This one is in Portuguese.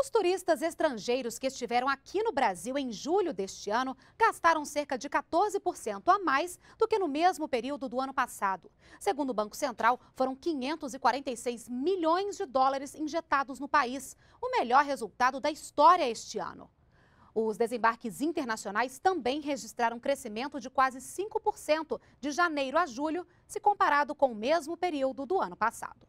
Os turistas estrangeiros que estiveram aqui no Brasil em julho deste ano gastaram cerca de 14% a mais do que no mesmo período do ano passado. Segundo o Banco Central, foram 546 milhões de dólares injetados no país, o melhor resultado da história este ano. Os desembarques internacionais também registraram crescimento de quase 5% de janeiro a julho, se comparado com o mesmo período do ano passado.